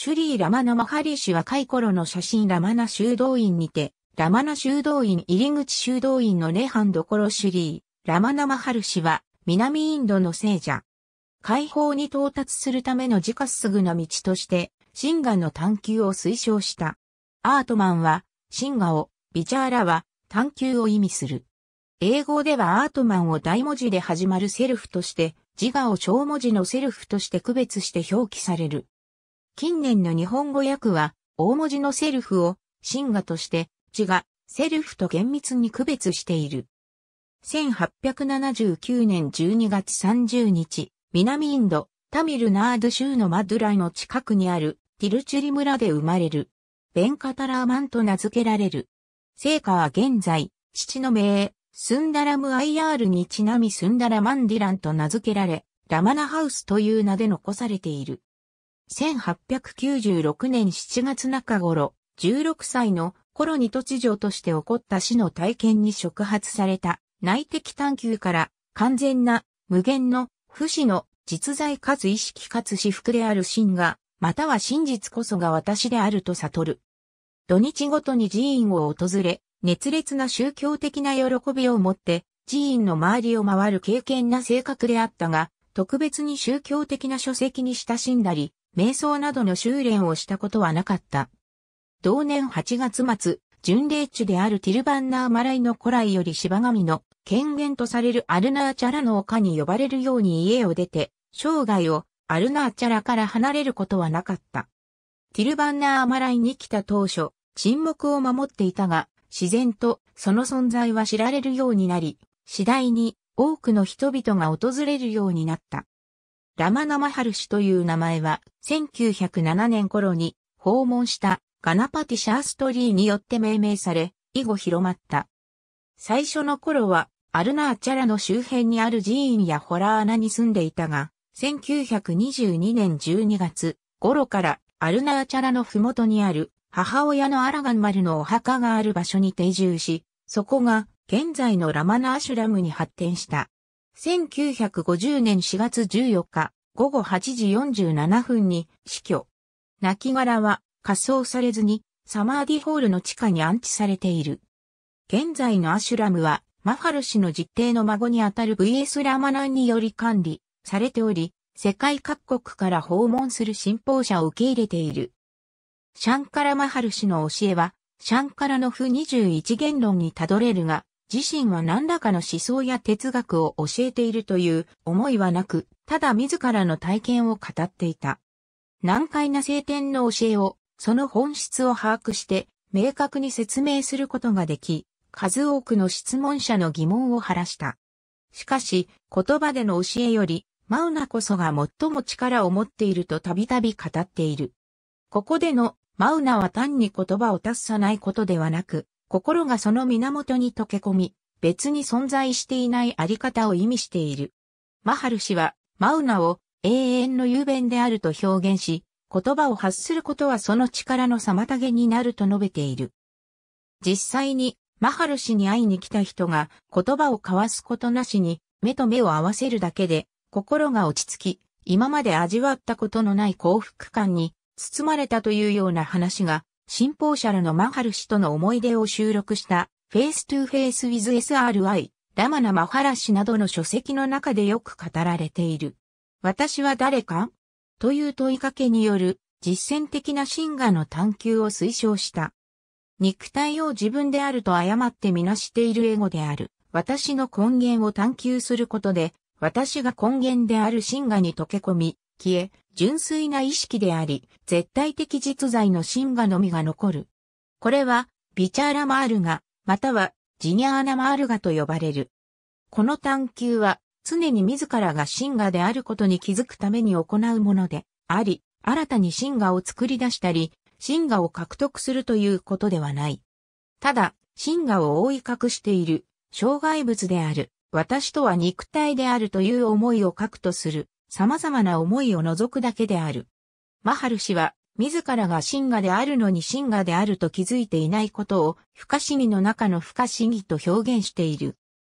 シュリー・ラマナ・マハリ氏は若い頃の写真ラマナ修道院にて、ラマナ修道院入口修道院のネハンドコロシュリー、ラマナ・マハル氏は、南インドの聖者。解放に到達するための自家すぐの道として、神河の探求を推奨した。アートマンは、神河を、ビチャーラは、探求を意味する。英語ではアートマンを大文字で始まるセルフとして、自我を小文字のセルフとして区別して表記される。近年の日本語訳は、大文字のセルフを、神話として、字が、セルフと厳密に区別している。1879年12月30日、南インド、タミルナード州のマドライの近くにある、ティルチュリ村で生まれる。ベンカタラーマンと名付けられる。聖火は現在、父の名、スンダラム IR にちなみスンダラマンディランと名付けられ、ラマナハウスという名で残されている。1896年7月中頃、16歳の頃に突如として起こった死の体験に触発された内的探求から完全な無限の不死の実在かつ意識かつ私服である真が、または真実こそが私であると悟る。土日ごとに寺院を訪れ、熱烈な宗教的な喜びを持って寺院の周りを回る敬虔な性格であったが、特別に宗教的な書籍に親しんだり、瞑想などの修練をしたことはなかった。同年8月末、巡礼地であるティルバンナーマライの古来より芝神の権限とされるアルナーチャラの丘に呼ばれるように家を出て、生涯をアルナーチャラから離れることはなかった。ティルバンナーマライに来た当初、沈黙を守っていたが、自然とその存在は知られるようになり、次第に多くの人々が訪れるようになった。ラマナマハル氏という名前は、1907年頃に訪問したガナパティシャーストリーによって命名され、以後広まった。最初の頃は、アルナーチャラの周辺にある寺院やホラー穴に住んでいたが、1922年12月頃からアルナーチャラのふもとにある母親のアラガンマルのお墓がある場所に定住し、そこが現在のラマナアシュラムに発展した。1950年4月14日午後8時47分に死去。亡骸は仮装されずにサマーディホールの地下に安置されている。現在のアシュラムはマファル氏の実定の孫にあたる VS ラマナンにより管理されており、世界各国から訪問する信奉者を受け入れている。シャンカラ・マハル氏の教えは、シャンカラの不21言論にたどれるが、自身は何らかの思想や哲学を教えているという思いはなく、ただ自らの体験を語っていた。難解な聖典の教えを、その本質を把握して、明確に説明することができ、数多くの質問者の疑問を晴らした。しかし、言葉での教えより、マウナこそが最も力を持っているとたびたび語っている。ここでのマウナは単に言葉を達さないことではなく、心がその源に溶け込み、別に存在していないあり方を意味している。マハル氏は、マウナを永遠の雄弁であると表現し、言葉を発することはその力の妨げになると述べている。実際に、マハル氏に会いに来た人が言葉を交わすことなしに目と目を合わせるだけで心が落ち着き今まで味わったことのない幸福感に包まれたというような話がーシャらのマハル氏との思い出を収録した、フェイストゥフェイスウィズ SRI、ラマナ・マハラ氏などの書籍の中でよく語られている。私は誰かという問いかけによる実践的なンガの探求を推奨した。肉体を自分であると誤ってみなしているエゴである。私の根源を探求することで、私が根源であるンガに溶け込み、消え、純粋な意識であり、絶対的実在の神話のみが残る。これは、ビチャーラマールガ、または、ジニャーナマールガと呼ばれる。この探求は、常に自らが神話であることに気づくために行うもので、あり、新たに神話を作り出したり、神話を獲得するということではない。ただ、神話を覆い隠している、障害物である、私とは肉体であるという思いを核とする、様々な思いを除くだけである。マハル氏は、自らが真我であるのに真我であると気づいていないことを、不可思議の中の不可思議と表現している。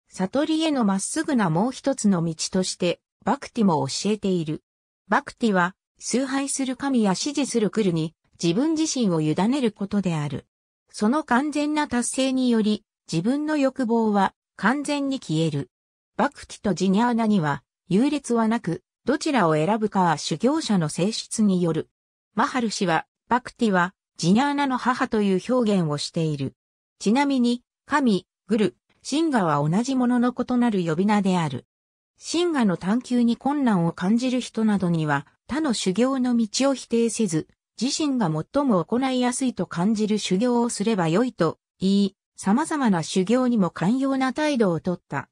悟りへのまっすぐなもう一つの道として、バクティも教えている。バクティは、崇拝する神や支持するクルに、自分自身を委ねることである。その完全な達成により、自分の欲望は完全に消える。バクティとジニャーナには、優劣はなく、どちらを選ぶかは修行者の性質による。マハル氏は、バクティは、ジニャーナの母という表現をしている。ちなみに、神、グル、シンガは同じものの異なる呼び名である。シンガの探求に困難を感じる人などには、他の修行の道を否定せず、自身が最も行いやすいと感じる修行をすればよいと言い、様々な修行にも寛容な態度をとった。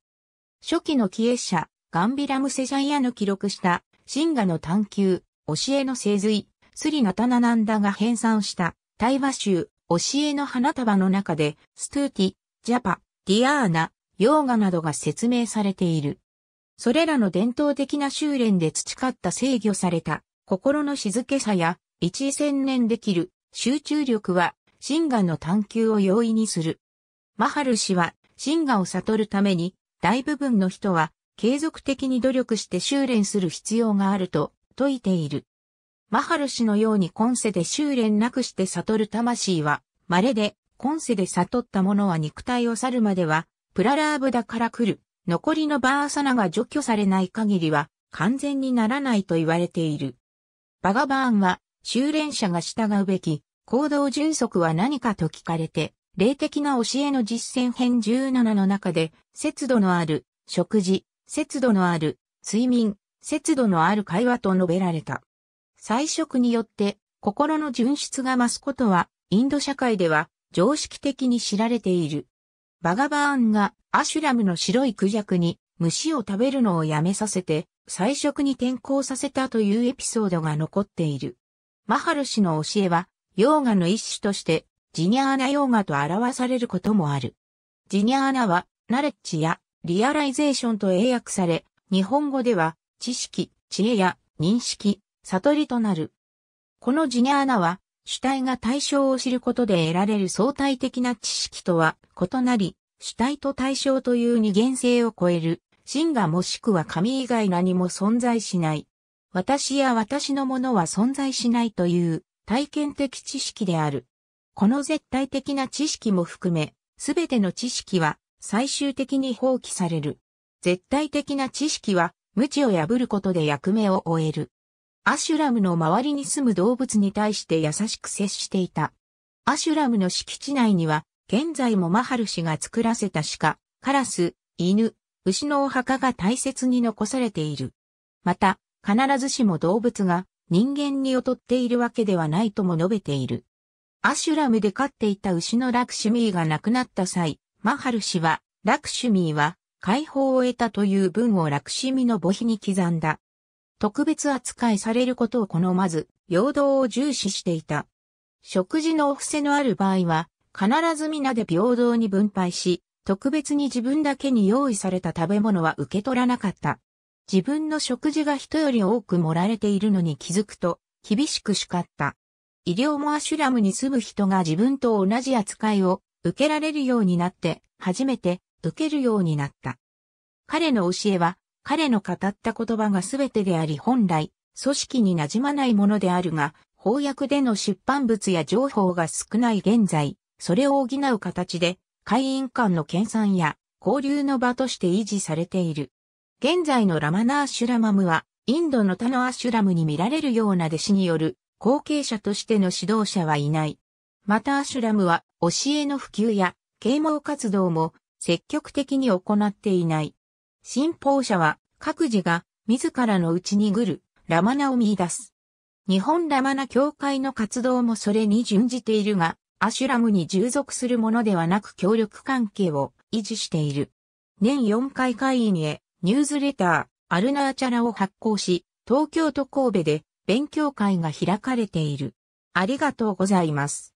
初期の帰依者、ガンビラムセシャイアの記録した、神ガの探求、教えの聖髄、スリナタナナンダが編纂した、大和集、教えの花束の中で、ストゥーティ、ジャパ、ディアーナ、ヨーガなどが説明されている。それらの伝統的な修練で培った制御された、心の静けさや、一千年できる、集中力は、神ガの探求を容易にする。マハル氏は、神ガを悟るために、大部分の人は、継続的に努力して修練する必要があると説いている。マハル氏のように今世で修練なくして悟る魂は、稀で、今世で悟った者は肉体を去るまでは、プララーブだから来る、残りのバーサナが除去されない限りは、完全にならないと言われている。バガバーンは、修練者が従うべき、行動準則は何かと聞かれて、霊的な教えの実践編17の中で、節度のある、食事、節度のある、睡眠、節度のある会話と述べられた。菜食によって心の純質が増すことは、インド社会では常識的に知られている。バガバーンがアシュラムの白いクジャクに虫を食べるのをやめさせて、菜食に転向させたというエピソードが残っている。マハル氏の教えは、ヨーガの一種として、ジニャーナヨーガと表されることもある。ジニャーナは、ナレッジやリアライゼーションと英訳され、日本語では、知識、知恵や認識、悟りとなる。このジニャーナは、主体が対象を知ることで得られる相対的な知識とは異なり、主体と対象という二元性を超える、真がもしくは神以外何も存在しない。私や私のものは存在しないという体験的知識である。この絶対的な知識も含め、すべての知識は最終的に放棄される。絶対的な知識は、無知を破ることで役目を終える。アシュラムの周りに住む動物に対して優しく接していた。アシュラムの敷地内には、現在もマハル氏が作らせた鹿、カラス、犬、牛のお墓が大切に残されている。また、必ずしも動物が人間に劣っているわけではないとも述べている。アシュラムで飼っていた牛のラクシミーが亡くなった際、マハル氏は、ラクシュミーは、解放を得たという文をラクシミの母碑に刻んだ。特別扱いされることを好まず、陽動を重視していた。食事のお布施のある場合は、必ず皆で平等に分配し、特別に自分だけに用意された食べ物は受け取らなかった。自分の食事が人より多く盛られているのに気づくと、厳しく叱った。医療もアシュラムに住む人が自分と同じ扱いを受けられるようになって、初めて受けるようになった。彼の教えは、彼の語った言葉が全てであり本来、組織に馴染まないものであるが、翻訳での出版物や情報が少ない現在、それを補う形で、会員間の研鑽や交流の場として維持されている。現在のラマナーシュラマムは、インドの他のアシュラムに見られるような弟子による後継者としての指導者はいない。またアシュラムは教えの普及や啓蒙活動も積極的に行っていない。信奉者は各自が自らのうちにぐるラマナを見出す。日本ラマナ協会の活動もそれに準じているが、アシュラムに従属するものではなく協力関係を維持している。年4回会員へニュースレター、アルナーチャラを発行し、東京と神戸で勉強会が開かれている。ありがとうございます。